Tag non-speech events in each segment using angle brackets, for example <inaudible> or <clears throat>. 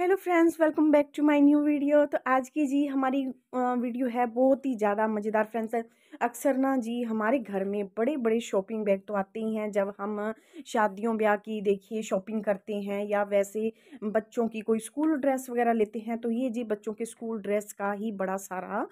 hello friends welcome back to my new video तो आज की जी हमारी वीडियो है बहुत ही ज़्यादा मज़ेदार फ्रेंड्स अक्सर ना जी हमारे घर में बड़े बड़े शॉपिंग बैग तो आते ही हैं जब हम शादियों ब्याह की देखिए शॉपिंग करते हैं या वैसे बच्चों की कोई स्कूल ड्रेस वगैरह लेते हैं तो ये जी बच्चों के स्कूल ड्रेस का ही बड़ा सारा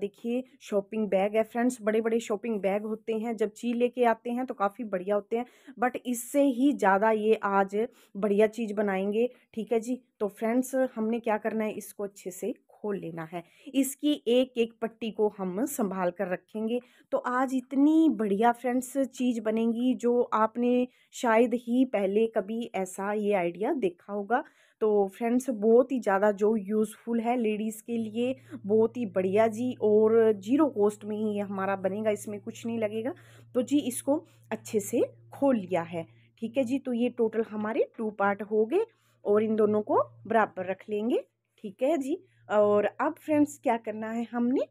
देखिए शॉपिंग बैग है फ्रेंड्स बड़े बड़े शॉपिंग बैग होते हैं जब चीज लेके आते हैं तो काफ़ी बढ़िया होते हैं बट इससे ही ज़्यादा ये आज बढ़िया चीज़ बनाएंगे ठीक है जी तो फ्रेंड्स हमने क्या करना है इसको अच्छे से खोल लेना है इसकी एक एक पट्टी को हम संभाल कर रखेंगे तो आज इतनी बढ़िया फ्रेंड्स चीज़ बनेगी जो आपने शायद ही पहले कभी ऐसा ये आइडिया देखा होगा तो फ्रेंड्स बहुत ही ज़्यादा जो यूज़फुल है लेडीज़ के लिए बहुत ही बढ़िया जी और जीरो कॉस्ट में ही ये हमारा बनेगा इसमें कुछ नहीं लगेगा तो जी इसको अच्छे से खोल लिया है ठीक है जी तो ये टोटल हमारे टू पार्ट हो गए और इन दोनों को बराबर रख लेंगे ठीक है जी और अब फ्रेंड्स क्या करना है हमने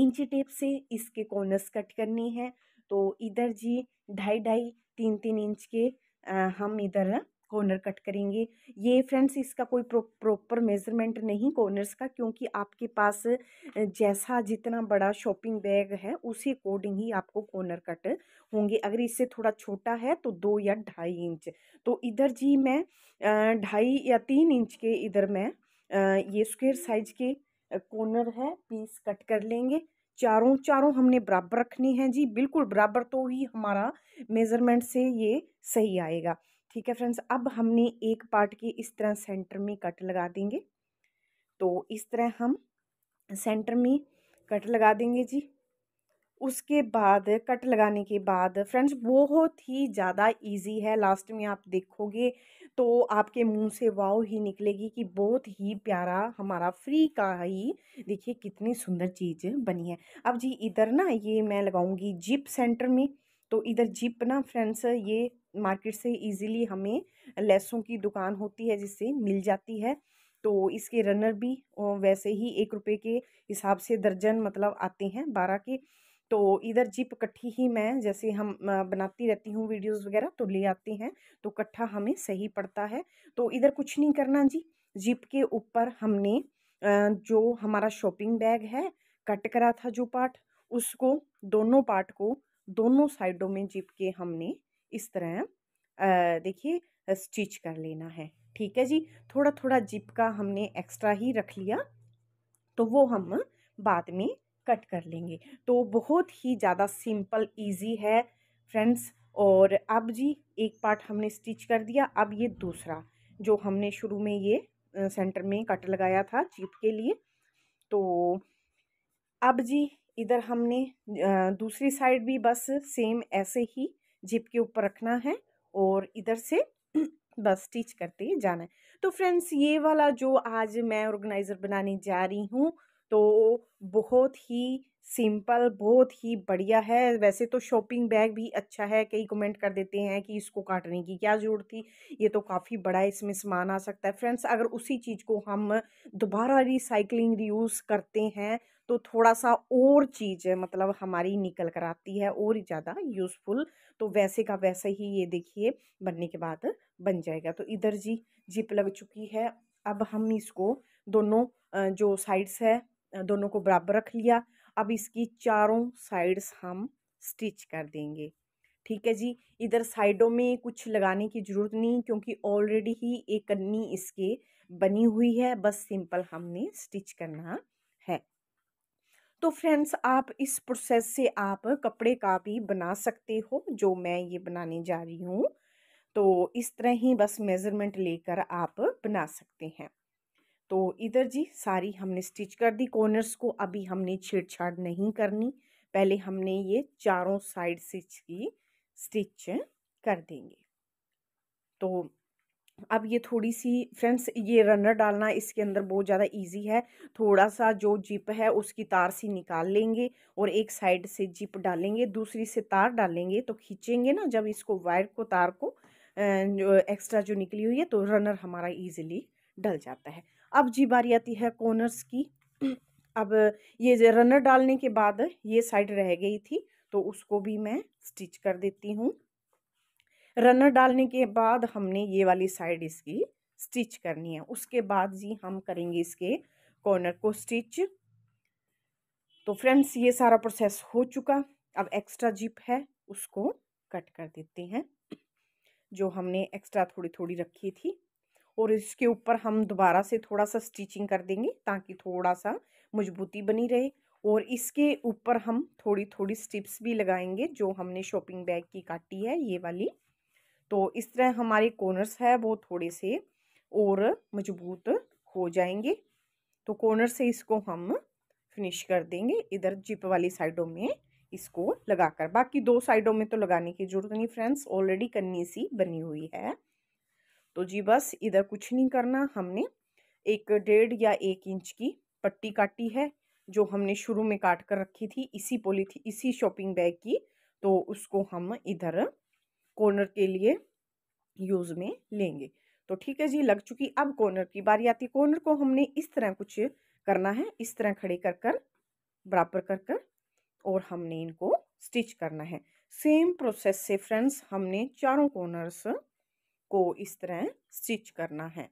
इंची टेप से इसके कॉर्नर्स कट करनी है तो इधर जी ढाई ढाई तीन तीन इंच के हम इधर कॉर्नर कट करेंगे ये फ्रेंड्स इसका कोई प्रॉपर मेज़रमेंट नहीं कॉर्नर्स का क्योंकि आपके पास जैसा जितना बड़ा शॉपिंग बैग है उसी अकॉर्डिंग ही आपको कॉर्नर कट होंगे अगर इससे थोड़ा छोटा है तो दो या ढाई इंच तो इधर जी मैं ढाई या तीन इंच के इधर मैं ये स्क्वेयर साइज के कॉर्नर है पीस कट कर लेंगे चारों चारों हमने बराबर रखनी है जी बिल्कुल बराबर तो ही हमारा मेज़रमेंट से ये सही आएगा ठीक है फ्रेंड्स अब हमने एक पार्ट की इस तरह सेंटर में कट लगा देंगे तो इस तरह हम सेंटर में कट लगा देंगे जी उसके बाद कट लगाने के बाद फ्रेंड्स बहुत ही ज़्यादा इजी है लास्ट में आप देखोगे तो आपके मुंह से वाव ही निकलेगी कि बहुत ही प्यारा हमारा फ्री का ही देखिए कितनी सुंदर चीज़ बनी है अब जी इधर ना ये मैं लगाऊंगी जिप सेंटर में तो इधर जिप ना फ्रेंड्स ये मार्केट से इजीली हमें लेसों की दुकान होती है जिससे मिल जाती है तो इसके रनर भी वैसे ही एक रुपये के हिसाब से दर्जन मतलब आते हैं बारह के तो इधर जीप इकट्ठी ही मैं जैसे हम बनाती रहती हूँ वीडियोस वगैरह तो ले आती हैं तो इकट्ठा हमें सही पड़ता है तो इधर कुछ नहीं करना जी जीप के ऊपर हमने जो हमारा शॉपिंग बैग है कट करा था जो पार्ट उसको दोनों पार्ट को दोनों साइडों में जिप के हमने इस तरह देखिए स्टिच कर लेना है ठीक है जी थोड़ा थोड़ा जिप का हमने एक्स्ट्रा ही रख लिया तो वो हम बाद में कट कर लेंगे तो बहुत ही ज़्यादा सिंपल इजी है फ्रेंड्स और अब जी एक पार्ट हमने स्टिच कर दिया अब ये दूसरा जो हमने शुरू में ये सेंटर में कट लगाया था चीप के लिए तो अब जी इधर हमने दूसरी साइड भी बस सेम ऐसे ही जिप के ऊपर रखना है और इधर से <clears throat> बस स्टिच करते जाना है तो फ्रेंड्स ये वाला जो आज मैं ऑर्गेनाइज़र बनाने जा रही हूँ तो बहुत ही सिंपल बहुत ही बढ़िया है वैसे तो शॉपिंग बैग भी अच्छा है कई कमेंट कर देते हैं कि इसको काटने की क्या ज़रूरत थी ये तो काफ़ी बड़ा इसमें सामान आ सकता है फ्रेंड्स अगर उसी चीज़ को हम दोबारा रिसाइकलिंग रीयूज़ करते हैं तो थोड़ा सा और चीज़ मतलब हमारी निकल कर आती है और ज़्यादा यूज़फुल तो वैसे का वैसे ही ये देखिए बनने के बाद बन जाएगा तो इधर जी जिप लग चुकी है अब हम इसको दोनों जो साइड्स है दोनों को बराबर रख लिया अब इसकी चारों साइड्स हम स्टिच कर देंगे ठीक है जी इधर साइडों में कुछ लगाने की ज़रूरत नहीं क्योंकि ऑलरेडी ही एक कन्नी इसके बनी हुई है बस सिंपल हमने स्टिच करना है तो फ्रेंड्स आप इस प्रोसेस से आप कपड़े का भी बना सकते हो जो मैं ये बनाने जा रही हूँ तो इस तरह ही बस मेज़रमेंट लेकर आप बना सकते हैं तो इधर जी सारी हमने स्टिच कर दी कॉर्नर्स को अभी हमने छेड़छाड़ नहीं करनी पहले हमने ये चारों साइड से की स्टिच कर देंगे तो अब ये थोड़ी सी फ्रेंड्स ये रनर डालना इसके अंदर बहुत ज़्यादा इजी है थोड़ा सा जो जिप है उसकी तार सी निकाल लेंगे और एक साइड से जिप डालेंगे दूसरी से तार डालेंगे तो खींचेंगे ना जब इसको वायर को तार को एक्स्ट्रा जो निकली हुई है तो रनर हमारा ईजिली डल जाता है अब जी बारी आती है कॉर्नर्स की अब ये रनर डालने के बाद ये साइड रह गई थी तो उसको भी मैं स्टिच कर देती हूँ रनर डालने के बाद हमने ये वाली साइड इसकी स्टिच करनी है उसके बाद जी हम करेंगे इसके कॉर्नर को स्टिच तो फ्रेंड्स ये सारा प्रोसेस हो चुका अब एक्स्ट्रा जिप है उसको कट कर देते हैं जो हमने एक्स्ट्रा थोड़ी थोड़ी रखी थी और इसके ऊपर हम दोबारा से थोड़ा सा स्टिचिंग कर देंगे ताकि थोड़ा सा मजबूती बनी रहे और इसके ऊपर हम थोड़ी थोड़ी स्टिप्स भी लगाएंगे जो हमने शॉपिंग बैग की काटी है ये वाली तो इस तरह हमारे कॉर्नर्स है वो थोड़े से और मजबूत हो जाएंगे तो कॉर्नर से इसको हम फिनिश कर देंगे इधर जिप वाली साइडों में इसको लगाकर बाकी दो साइडों में तो लगाने की जरूरत नहीं फ्रेंड्स ऑलरेडी कन्नी सी बनी हुई है तो जी बस इधर कुछ नहीं करना हमने एक डेढ़ या एक इंच की पट्टी काटी है जो हमने शुरू में काट कर रखी थी इसी पोलीथी इसी शॉपिंग बैग की तो उसको हम इधर कॉर्नर के लिए यूज़ में लेंगे तो ठीक है जी लग चुकी अब कॉर्नर की बारी आती कॉर्नर को हमने इस तरह कुछ करना है इस तरह खड़े कर कर बराबर कर कर और हमने इनको स्टिच करना है सेम प्रोसेस से फ्रेंड्स हमने चारों कॉर्नर्स को इस तरह स्टिच करना है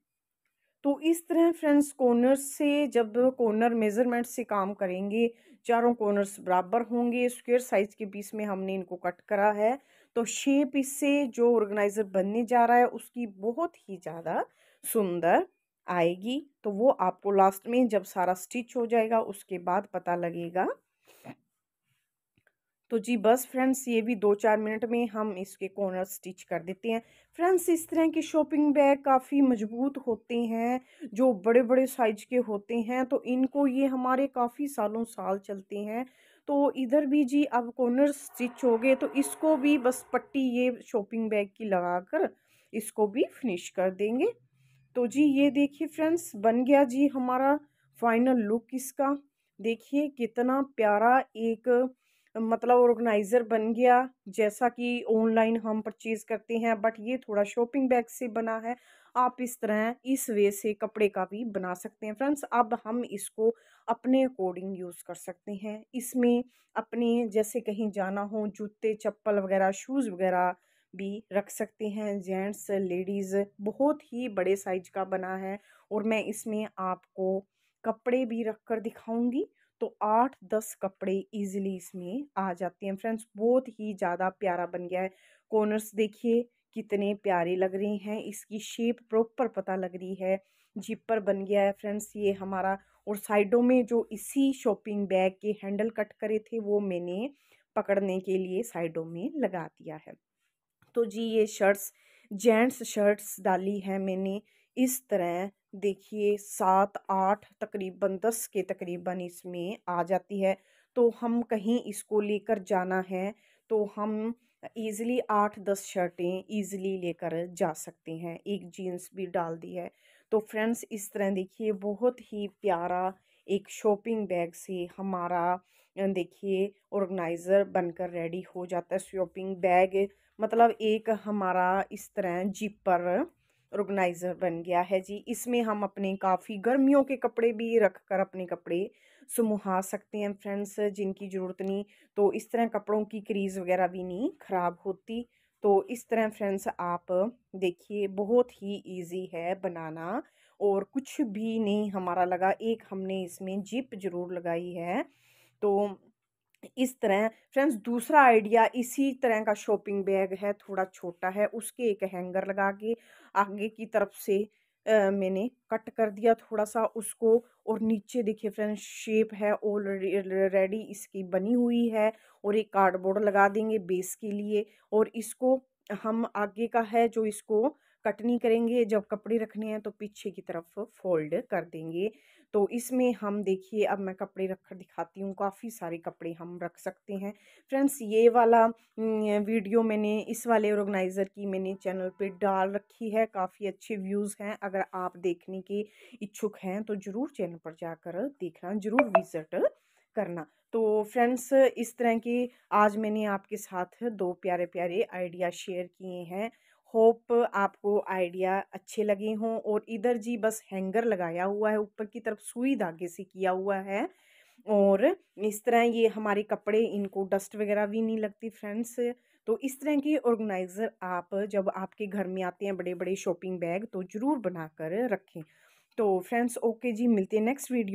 तो इस तरह फ्रेंड्स कॉर्नर से जब कॉर्नर मेज़रमेंट से काम करेंगे चारों कॉर्नर्स बराबर होंगे स्क्वेयर साइज़ के पीस में हमने इनको कट करा है तो शेप इससे जो ऑर्गेनाइज़र बनने जा रहा है उसकी बहुत ही ज़्यादा सुंदर आएगी तो वो आपको लास्ट में जब सारा स्टिच हो जाएगा उसके बाद पता लगेगा तो जी बस फ्रेंड्स ये भी दो चार मिनट में हम इसके कॉर्नर स्टिच कर देते हैं फ्रेंड्स इस तरह के शॉपिंग बैग काफ़ी मजबूत होते हैं जो बड़े बड़े साइज के होते हैं तो इनको ये हमारे काफ़ी सालों साल चलते हैं तो इधर भी जी अब कॉर्नर स्टिच हो गए तो इसको भी बस पट्टी ये शॉपिंग बैग की लगा कर इसको भी फिनिश कर देंगे तो जी ये देखिए फ्रेंड्स बन गया जी हमारा फाइनल लुक इसका देखिए कितना प्यारा एक मतलब ऑर्गेनाइज़र बन गया जैसा कि ऑनलाइन हम परचेज़ करते हैं बट ये थोड़ा शॉपिंग बैग से बना है आप इस तरह इस वे से कपड़े का भी बना सकते हैं फ्रेंड्स अब हम इसको अपने अकॉर्डिंग यूज़ कर सकते हैं इसमें अपने जैसे कहीं जाना हो जूते चप्पल वगैरह शूज़ वगैरह भी रख सकते हैं जेंट्स लेडीज़ बहुत ही बड़े साइज का बना है और मैं इसमें आपको कपड़े भी रख कर दिखाऊँगी तो आठ दस कपड़े इजीली इसमें आ जाते हैं फ्रेंड्स बहुत ही ज़्यादा प्यारा बन गया है कॉर्नर्स देखिए कितने प्यारे लग रहे हैं इसकी शेप प्रॉपर पता लग रही है जिपर बन गया है फ्रेंड्स ये हमारा और साइडों में जो इसी शॉपिंग बैग के हैंडल कट करे थे वो मैंने पकड़ने के लिए साइडों में लगा दिया है तो जी ये शर्ट्स जेंट्स शर्ट्स डाली है मैंने इस तरह देखिए सात आठ तकरीबन दस के तकरीबन इसमें आ जाती है तो हम कहीं इसको लेकर जाना है तो हम ईज़िली आठ दस शर्टें ईज़िली लेकर जा सकते हैं एक जीन्स भी डाल दी है तो फ्रेंड्स इस तरह देखिए बहुत ही प्यारा एक शॉपिंग बैग से हमारा देखिए ऑर्गेनाइज़र बनकर रेडी हो जाता है शॉपिंग बैग मतलब एक हमारा इस तरह जिपर ऑर्गेनाइज़र बन गया है जी इसमें हम अपने काफ़ी गर्मियों के कपड़े भी रख कर अपने कपड़े सुमुहा सकते हैं फ्रेंड्स जिनकी ज़रूरत नहीं तो इस तरह कपड़ों की क्रीज़ वगैरह भी नहीं ख़राब होती तो इस तरह फ्रेंड्स आप देखिए बहुत ही इजी है बनाना और कुछ भी नहीं हमारा लगा एक हमने इसमें जिप ज़रूर लगाई है तो इस तरह फ्रेंड्स दूसरा आइडिया इसी तरह का शॉपिंग बैग है थोड़ा छोटा है उसके एक हैंगर लगा के आगे की तरफ से आ, मैंने कट कर दिया थोड़ा सा उसको और नीचे देखिए फ्रेंड्स शेप है ऑलरेडी इसकी बनी हुई है और एक कार्डबोर्ड लगा देंगे बेस के लिए और इसको हम आगे का है जो इसको कट नहीं करेंगे जब कपड़े रखने हैं तो पीछे की तरफ फोल्ड कर देंगे तो इसमें हम देखिए अब मैं कपड़े रख दिखाती हूँ काफ़ी सारे कपड़े हम रख सकते हैं फ्रेंड्स ये वाला वीडियो मैंने इस वाले ऑर्गेनाइज़र की मैंने चैनल पे डाल रखी है काफ़ी अच्छे व्यूज़ हैं अगर आप देखने के इच्छुक हैं तो ज़रूर चैनल पर जाकर देखना ज़रूर विज़िट करना तो फ्रेंड्स इस तरह के आज मैंने आपके साथ दो प्यारे प्यारे आइडिया शेयर किए हैं होप आपको आइडिया अच्छे लगे हों और इधर जी बस हैंगर लगाया हुआ है ऊपर की तरफ सुई धागे से किया हुआ है और इस तरह ये हमारे कपड़े इनको डस्ट वगैरह भी नहीं लगती फ्रेंड्स तो इस तरह के ऑर्गेनाइज़र आप जब आपके घर में आते हैं बड़े बड़े शॉपिंग बैग तो ज़रूर बना कर रखें तो फ्रेंड्स ओके जी मिलते हैं नेक्स्ट वीडियो